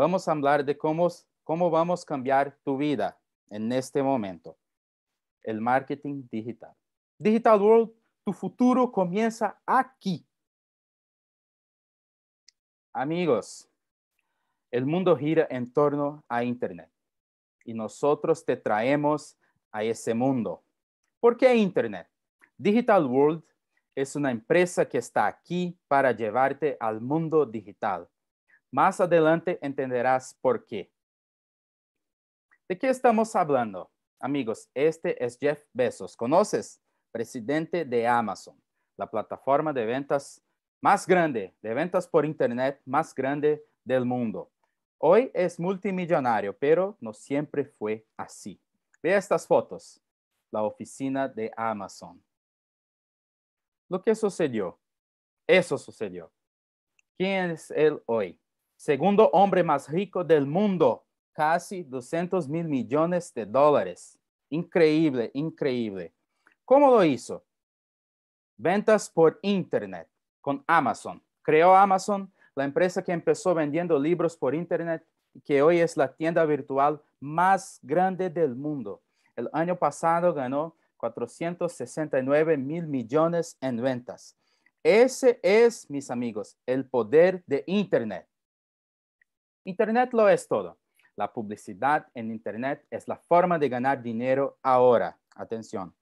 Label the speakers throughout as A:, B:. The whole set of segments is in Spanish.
A: vamos a hablar de cómo, cómo vamos a cambiar tu vida en este momento. El marketing digital. Digital World, tu futuro comienza aquí. Amigos, el mundo gira en torno a Internet y nosotros te traemos a ese mundo. ¿Por qué Internet? Digital World es una empresa que está aquí para llevarte al mundo digital. Más adelante entenderás por qué. ¿De qué estamos hablando? Amigos, este es Jeff Bezos. ¿Conoces? Presidente de Amazon, la plataforma de ventas más grande, de ventas por Internet más grande del mundo. Hoy es multimillonario, pero no siempre fue así. Ve estas fotos, la oficina de Amazon. Lo que sucedió, eso sucedió. ¿Quién es él hoy? segundo hombre más rico del mundo, casi 200 mil millones de dólares. Increíble, increíble. ¿Cómo lo hizo? Ventas por Internet con Amazon. Creó Amazon, la empresa que empezó vendiendo libros por Internet, y que hoy es la tienda virtual más grande del mundo. El año pasado ganó 469 mil millones en ventas. Ese es, mis amigos, el poder de Internet. Internet lo es todo. La publicidad en Internet es la forma de ganar dinero ahora. Atención.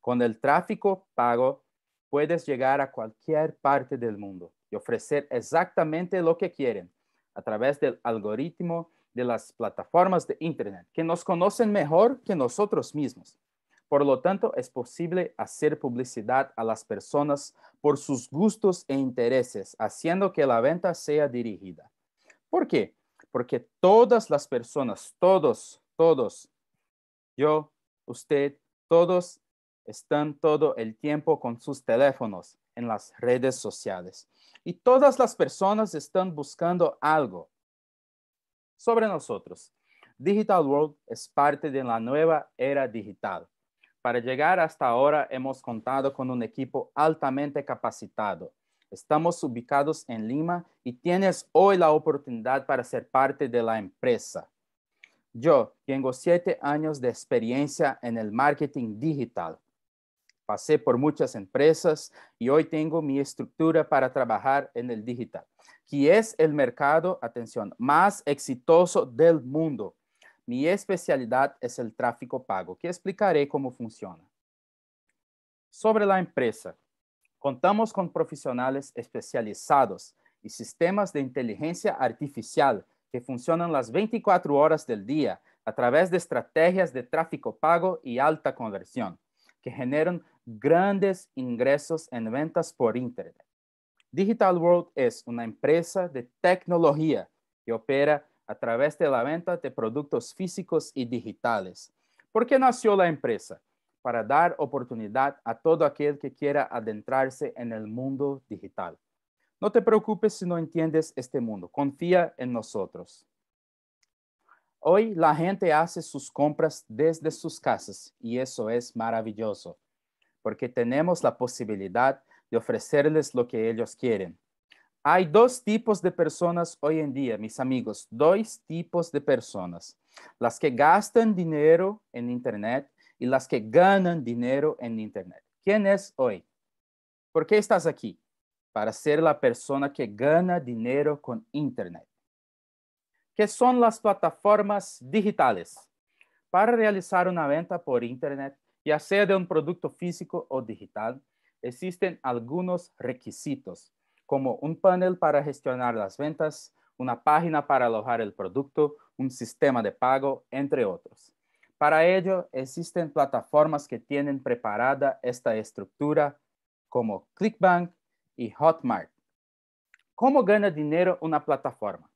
A: Con el tráfico pago puedes llegar a cualquier parte del mundo y ofrecer exactamente lo que quieren a través del algoritmo de las plataformas de Internet, que nos conocen mejor que nosotros mismos. Por lo tanto, es posible hacer publicidad a las personas por sus gustos e intereses, haciendo que la venta sea dirigida. ¿Por qué? porque todas las personas, todos, todos, yo, usted, todos están todo el tiempo con sus teléfonos en las redes sociales. Y todas las personas están buscando algo sobre nosotros. Digital World es parte de la nueva era digital. Para llegar hasta ahora hemos contado con un equipo altamente capacitado Estamos ubicados en Lima y tienes hoy la oportunidad para ser parte de la empresa. Yo tengo siete años de experiencia en el marketing digital. Pasé por muchas empresas y hoy tengo mi estructura para trabajar en el digital, que es el mercado, atención, más exitoso del mundo. Mi especialidad es el tráfico pago, que explicaré cómo funciona. Sobre la empresa, Contamos con profesionales especializados y sistemas de inteligencia artificial que funcionan las 24 horas del día a través de estrategias de tráfico pago y alta conversión, que generan grandes ingresos en ventas por Internet. Digital World es una empresa de tecnología que opera a través de la venta de productos físicos y digitales. ¿Por qué nació la empresa? para dar oportunidad a todo aquel que quiera adentrarse en el mundo digital. No te preocupes si no entiendes este mundo, confía en nosotros. Hoy la gente hace sus compras desde sus casas y eso es maravilloso, porque tenemos la posibilidad de ofrecerles lo que ellos quieren. Hay dos tipos de personas hoy en día, mis amigos, dos tipos de personas. Las que gastan dinero en Internet y las que ganan dinero en Internet. ¿Quién es hoy? ¿Por qué estás aquí? Para ser la persona que gana dinero con Internet. ¿Qué son las plataformas digitales? Para realizar una venta por Internet, ya sea de un producto físico o digital, existen algunos requisitos, como un panel para gestionar las ventas, una página para alojar el producto, un sistema de pago, entre otros. Para ello, existen plataformas que tienen preparada esta estructura como ClickBank y Hotmart. ¿Cómo gana dinero una plataforma?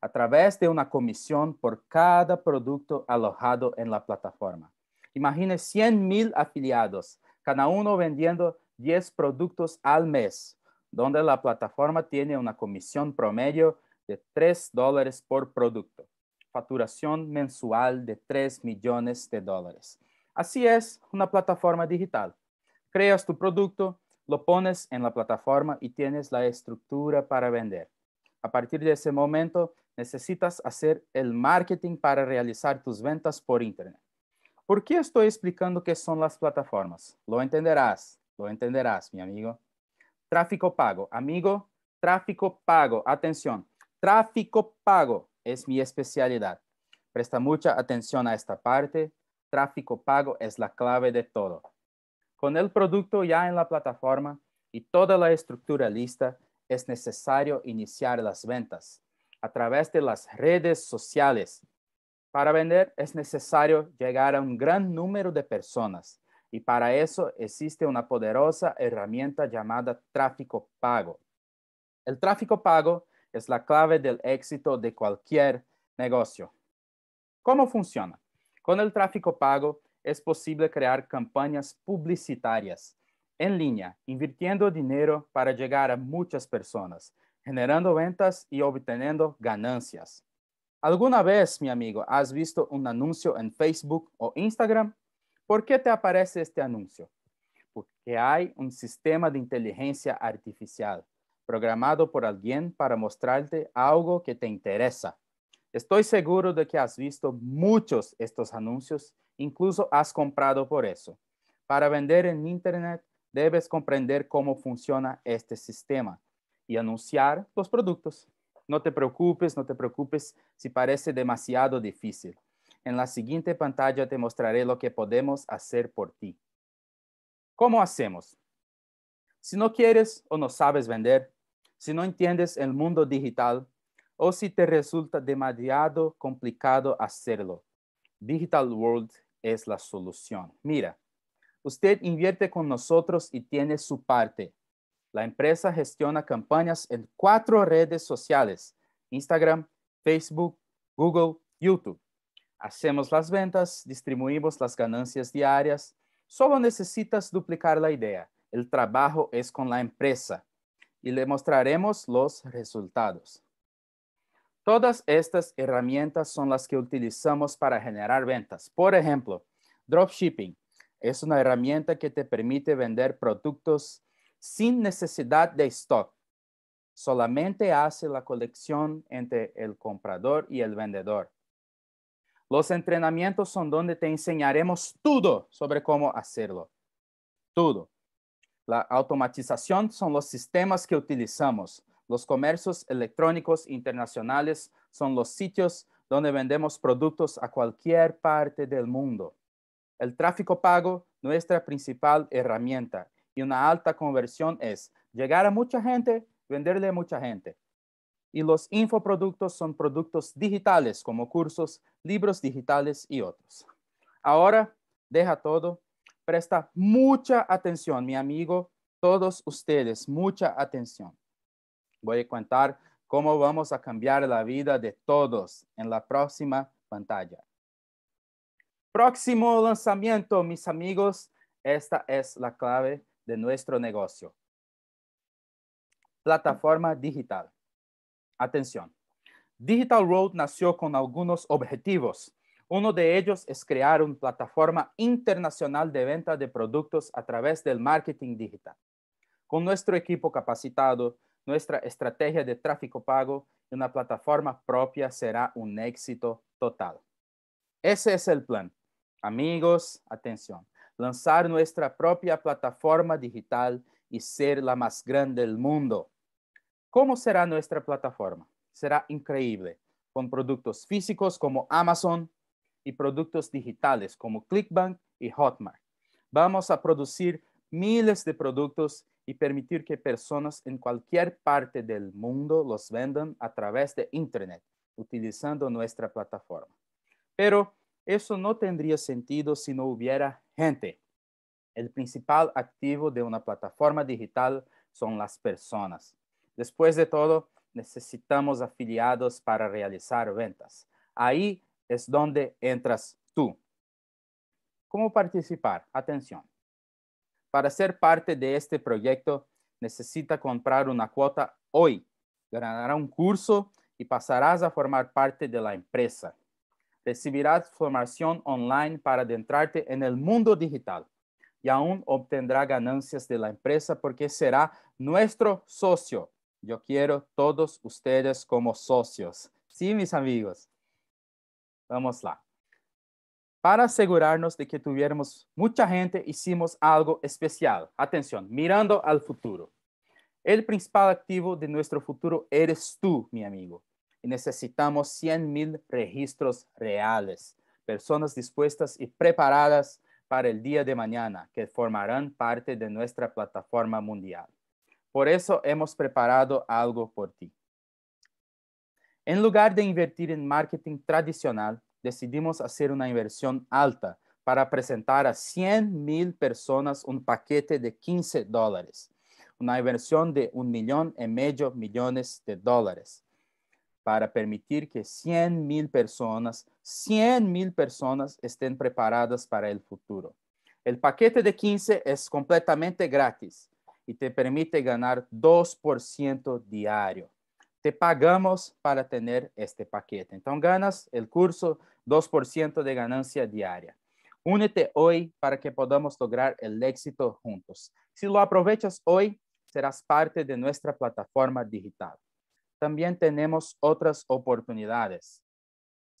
A: A través de una comisión por cada producto alojado en la plataforma. Imagine 100 mil afiliados, cada uno vendiendo 10 productos al mes, donde la plataforma tiene una comisión promedio de 3 dólares por producto facturación mensual de 3 millones de dólares. Así es una plataforma digital. Creas tu producto, lo pones en la plataforma y tienes la estructura para vender. A partir de ese momento, necesitas hacer el marketing para realizar tus ventas por Internet. ¿Por qué estoy explicando qué son las plataformas? Lo entenderás, lo entenderás, mi amigo. Tráfico pago, amigo, tráfico pago, atención, tráfico pago es mi especialidad. Presta mucha atención a esta parte. Tráfico pago es la clave de todo. Con el producto ya en la plataforma y toda la estructura lista, es necesario iniciar las ventas a través de las redes sociales. Para vender es necesario llegar a un gran número de personas y para eso existe una poderosa herramienta llamada tráfico pago. El tráfico pago es la clave del éxito de cualquier negocio. ¿Cómo funciona? Con el tráfico pago es posible crear campañas publicitarias en línea, invirtiendo dinero para llegar a muchas personas, generando ventas y obteniendo ganancias. ¿Alguna vez, mi amigo, has visto un anuncio en Facebook o Instagram? ¿Por qué te aparece este anuncio? Porque hay un sistema de inteligencia artificial programado por alguien para mostrarte algo que te interesa. Estoy seguro de que has visto muchos estos anuncios, incluso has comprado por eso. Para vender en Internet debes comprender cómo funciona este sistema y anunciar los productos. No te preocupes, no te preocupes si parece demasiado difícil. En la siguiente pantalla te mostraré lo que podemos hacer por ti. ¿Cómo hacemos? Si no quieres o no sabes vender, si no entiendes el mundo digital o si te resulta demasiado complicado hacerlo, Digital World es la solución. Mira, usted invierte con nosotros y tiene su parte. La empresa gestiona campañas en cuatro redes sociales, Instagram, Facebook, Google, YouTube. Hacemos las ventas, distribuimos las ganancias diarias. Solo necesitas duplicar la idea. El trabajo es con la empresa y le mostraremos los resultados. Todas estas herramientas son las que utilizamos para generar ventas. Por ejemplo, dropshipping es una herramienta que te permite vender productos sin necesidad de stock. Solamente hace la colección entre el comprador y el vendedor. Los entrenamientos son donde te enseñaremos todo sobre cómo hacerlo. Todo. La automatización son los sistemas que utilizamos. Los comercios electrónicos internacionales son los sitios donde vendemos productos a cualquier parte del mundo. El tráfico pago, nuestra principal herramienta y una alta conversión es llegar a mucha gente, venderle a mucha gente. Y los infoproductos son productos digitales como cursos, libros digitales y otros. Ahora deja todo Presta mucha atención, mi amigo, todos ustedes, mucha atención. Voy a contar cómo vamos a cambiar la vida de todos en la próxima pantalla. Próximo lanzamiento, mis amigos. Esta es la clave de nuestro negocio. Plataforma digital. Atención. Digital Road nació con algunos objetivos. Uno de ellos es crear una plataforma internacional de venta de productos a través del marketing digital. Con nuestro equipo capacitado, nuestra estrategia de tráfico pago y una plataforma propia será un éxito total. Ese es el plan. Amigos, atención. Lanzar nuestra propia plataforma digital y ser la más grande del mundo. ¿Cómo será nuestra plataforma? Será increíble, con productos físicos como Amazon, y productos digitales como ClickBank y Hotmart. Vamos a producir miles de productos y permitir que personas en cualquier parte del mundo los vendan a través de Internet, utilizando nuestra plataforma. Pero eso no tendría sentido si no hubiera gente. El principal activo de una plataforma digital son las personas. Después de todo, necesitamos afiliados para realizar ventas. Ahí es donde entras tú. ¿Cómo participar? Atención. Para ser parte de este proyecto, necesita comprar una cuota hoy. Ganará un curso y pasarás a formar parte de la empresa. Recibirás formación online para adentrarte en el mundo digital y aún obtendrá ganancias de la empresa porque será nuestro socio. Yo quiero todos ustedes como socios. Sí, mis amigos. Vamos lá. Para asegurarnos de que tuviéramos mucha gente, hicimos algo especial. Atención, mirando al futuro. El principal activo de nuestro futuro eres tú, mi amigo. Y necesitamos 100,000 registros reales, personas dispuestas y preparadas para el día de mañana, que formarán parte de nuestra plataforma mundial. Por eso hemos preparado algo por ti. En lugar de invertir en marketing tradicional, decidimos hacer una inversión alta para presentar a 100 mil personas un paquete de 15 dólares, una inversión de un millón y medio millones de dólares, para permitir que 100,000 personas, 100 mil personas estén preparadas para el futuro. El paquete de 15 es completamente gratis y te permite ganar 2% diario pagamos para tener este paquete. Entonces ganas el curso 2% de ganancia diaria. Únete hoy para que podamos lograr el éxito juntos. Si lo aprovechas hoy, serás parte de nuestra plataforma digital. También tenemos otras oportunidades.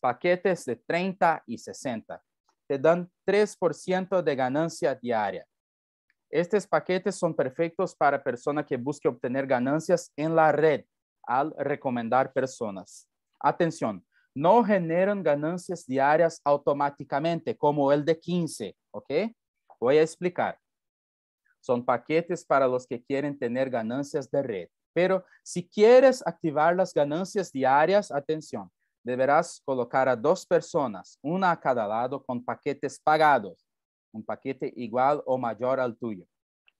A: Paquetes de 30 y 60. Te dan 3% de ganancia diaria. Estos paquetes son perfectos para personas que busquen obtener ganancias en la red al recomendar personas. Atención, no generan ganancias diarias automáticamente como el de 15, ¿ok? Voy a explicar. Son paquetes para los que quieren tener ganancias de red. Pero si quieres activar las ganancias diarias, atención, deberás colocar a dos personas, una a cada lado con paquetes pagados, un paquete igual o mayor al tuyo.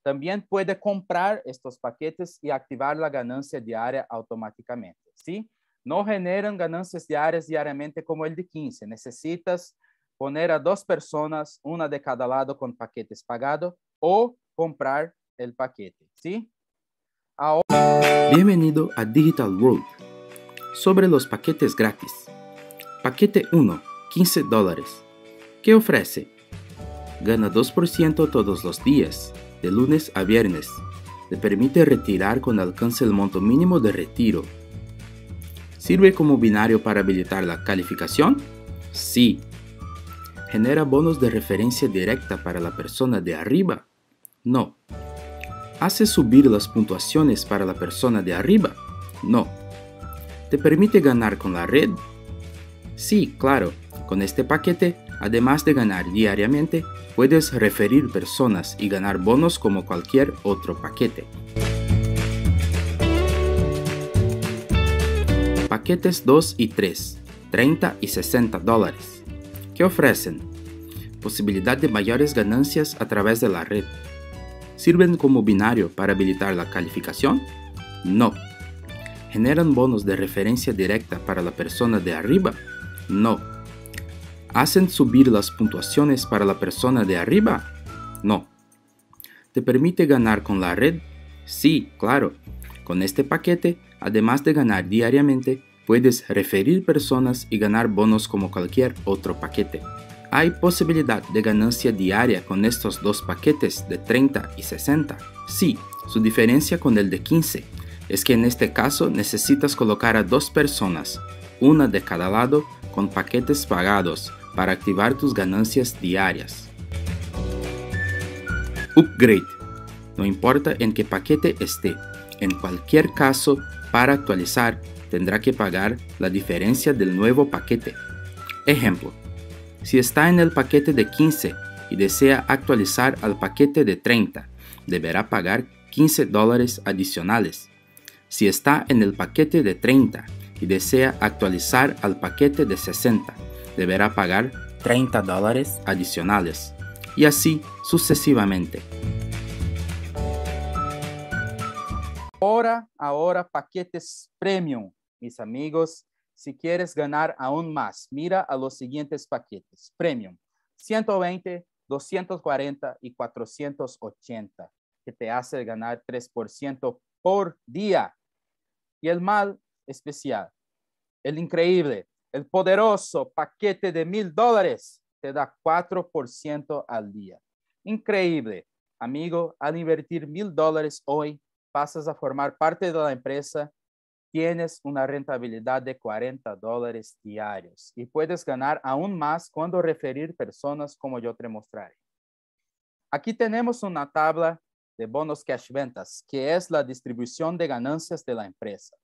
A: También puede comprar estos paquetes y activar la ganancia diaria automáticamente. ¿sí? No generan ganancias diarias diariamente como el de 15. Necesitas poner a dos personas, una de cada lado con paquetes pagados o comprar el paquete. ¿sí? Bienvenido a Digital World. Sobre los paquetes gratis. Paquete 1, 15 dólares. ¿Qué ofrece? Gana 2% todos los días de lunes a viernes. Te permite retirar con alcance el monto mínimo de retiro. ¿Sirve como binario para habilitar la calificación? Sí. ¿Genera bonos de referencia directa para la persona de arriba? No. ¿Hace subir las puntuaciones para la persona de arriba? No. ¿Te permite ganar con la red? Sí, claro. Con este paquete Además de ganar diariamente, puedes referir personas y ganar bonos como cualquier otro paquete. Paquetes 2 y 3, 30 y 60 dólares. ¿Qué ofrecen? Posibilidad de mayores ganancias a través de la red. ¿Sirven como binario para habilitar la calificación? No. ¿Generan bonos de referencia directa para la persona de arriba? No ¿Hacen subir las puntuaciones para la persona de arriba? No. ¿Te permite ganar con la red? Sí, claro. Con este paquete, además de ganar diariamente, puedes referir personas y ganar bonos como cualquier otro paquete. Hay posibilidad de ganancia diaria con estos dos paquetes de 30 y 60. Sí, su diferencia con el de 15 es que en este caso necesitas colocar a dos personas, una de cada lado, con paquetes pagados para activar tus ganancias diarias. Upgrade. No importa en qué paquete esté, en cualquier caso, para actualizar tendrá que pagar la diferencia del nuevo paquete. Ejemplo, si está en el paquete de 15 y desea actualizar al paquete de 30, deberá pagar 15 dólares adicionales. Si está en el paquete de 30 y desea actualizar al paquete de 60, deberá pagar 30 dólares adicionales y así sucesivamente. Ahora, ahora paquetes premium, mis amigos. Si quieres ganar aún más, mira a los siguientes paquetes premium. 120, 240 y 480, que te hace ganar 3% por día. Y el mal especial, el increíble, el poderoso paquete de mil dólares te da 4% al día. Increíble. Amigo, al invertir mil dólares hoy, pasas a formar parte de la empresa, tienes una rentabilidad de 40 dólares diarios y puedes ganar aún más cuando referir personas como yo te mostraré. Aquí tenemos una tabla de bonos cash ventas, que es la distribución de ganancias de la empresa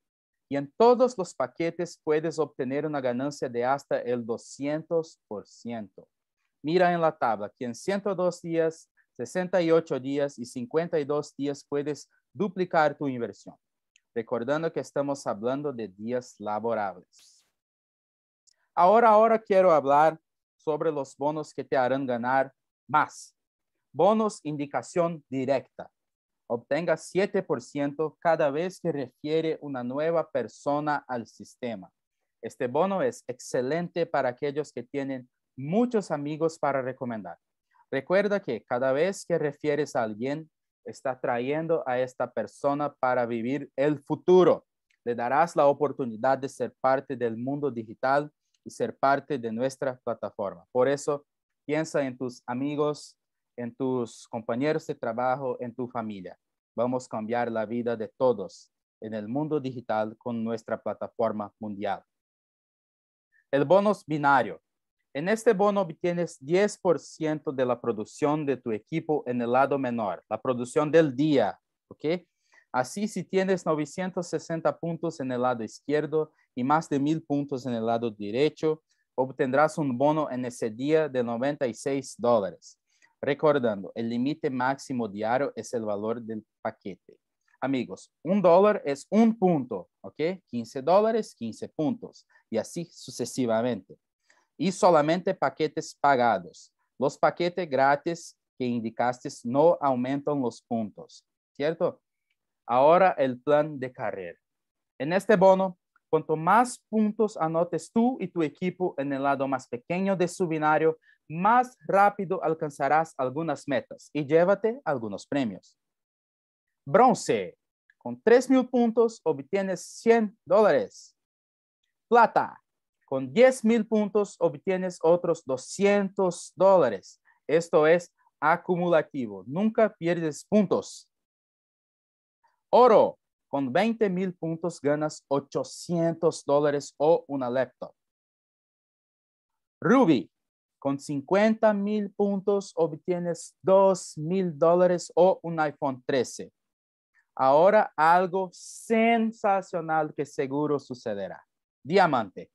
A: y en todos los paquetes puedes obtener una ganancia de hasta el 200%. Mira en la tabla que en 102 días, 68 días y 52 días puedes duplicar tu inversión, recordando que estamos hablando de días laborables. Ahora, ahora quiero hablar sobre los bonos que te harán ganar más. Bonos indicación directa obtenga 7% cada vez que refiere una nueva persona al sistema. Este bono es excelente para aquellos que tienen muchos amigos para recomendar. Recuerda que cada vez que refieres a alguien, está trayendo a esta persona para vivir el futuro. Le darás la oportunidad de ser parte del mundo digital y ser parte de nuestra plataforma. Por eso, piensa en tus amigos, en tus compañeros de trabajo, en tu familia. Vamos a cambiar la vida de todos en el mundo digital con nuestra plataforma mundial. El bonus binario. En este bono obtienes 10% de la producción de tu equipo en el lado menor, la producción del día, ¿ok? Así, si tienes 960 puntos en el lado izquierdo y más de 1000 puntos en el lado derecho, obtendrás un bono en ese día de 96 dólares. Recordando, el límite máximo diario es el valor del paquete. Amigos, un dólar es un punto, ¿ok? 15 dólares, 15 puntos, y así sucesivamente. Y solamente paquetes pagados. Los paquetes gratis que indicaste no aumentan los puntos, ¿cierto? Ahora el plan de carrera. En este bono, cuanto más puntos anotes tú y tu equipo en el lado más pequeño de su binario, más rápido alcanzarás algunas metas y llévate algunos premios. Bronce, con 3.000 puntos obtienes 100 dólares. Plata, con 10.000 puntos obtienes otros 200 dólares. Esto es acumulativo, nunca pierdes puntos. Oro, con 20.000 puntos ganas 800 dólares o una laptop. Ruby, con 50 mil puntos obtienes 2 mil dólares o un iPhone 13. Ahora algo sensacional que seguro sucederá. Diamante.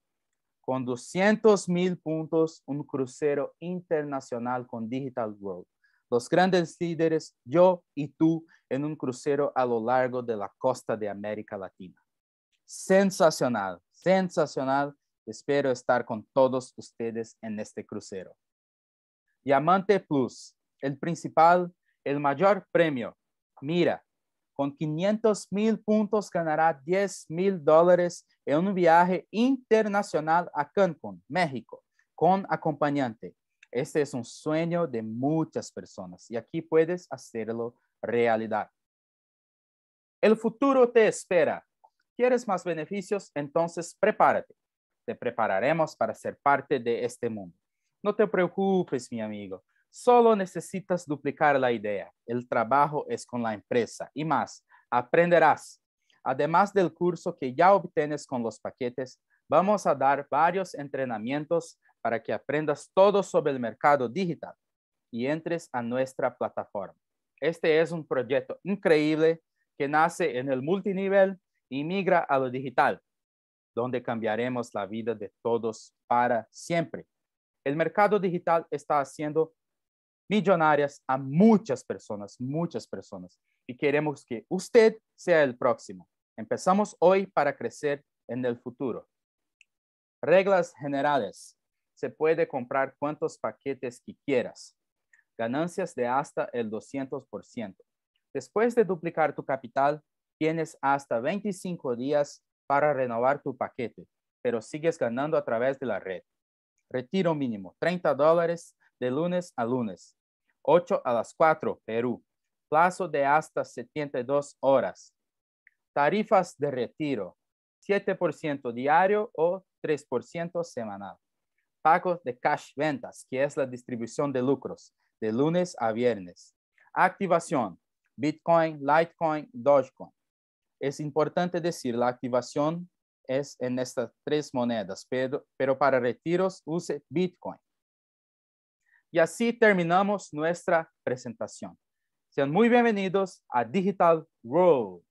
A: Con 200 mil puntos, un crucero internacional con Digital World. Los grandes líderes, yo y tú, en un crucero a lo largo de la costa de América Latina. Sensacional, sensacional Espero estar con todos ustedes en este crucero. Diamante Plus, el principal, el mayor premio. Mira, con 500 mil puntos ganará 10 mil dólares en un viaje internacional a Cancún, México, con acompañante. Este es un sueño de muchas personas y aquí puedes hacerlo realidad. El futuro te espera. ¿Quieres más beneficios? Entonces prepárate. Te prepararemos para ser parte de este mundo. No te preocupes, mi amigo. Solo necesitas duplicar la idea. El trabajo es con la empresa y más. Aprenderás. Además del curso que ya obtienes con los paquetes, vamos a dar varios entrenamientos para que aprendas todo sobre el mercado digital y entres a nuestra plataforma. Este es un proyecto increíble que nace en el multinivel y migra a lo digital donde cambiaremos la vida de todos para siempre. El mercado digital está haciendo millonarias a muchas personas, muchas personas, y queremos que usted sea el próximo. Empezamos hoy para crecer en el futuro. Reglas generales. Se puede comprar cuantos paquetes que quieras. Ganancias de hasta el 200%. Después de duplicar tu capital, tienes hasta 25 días para renovar tu paquete, pero sigues ganando a través de la red. Retiro mínimo, 30 dólares de lunes a lunes. 8 a las 4, Perú. Plazo de hasta 72 horas. Tarifas de retiro, 7% diario o 3% semanal. Pago de cash ventas, que es la distribución de lucros, de lunes a viernes. Activación, Bitcoin, Litecoin, Dogecoin. Es importante decir, la activación es en estas tres monedas, pero, para retiros use Bitcoin. Y así terminamos nuestra presentación. Sean muy bienvenidos a Digital World.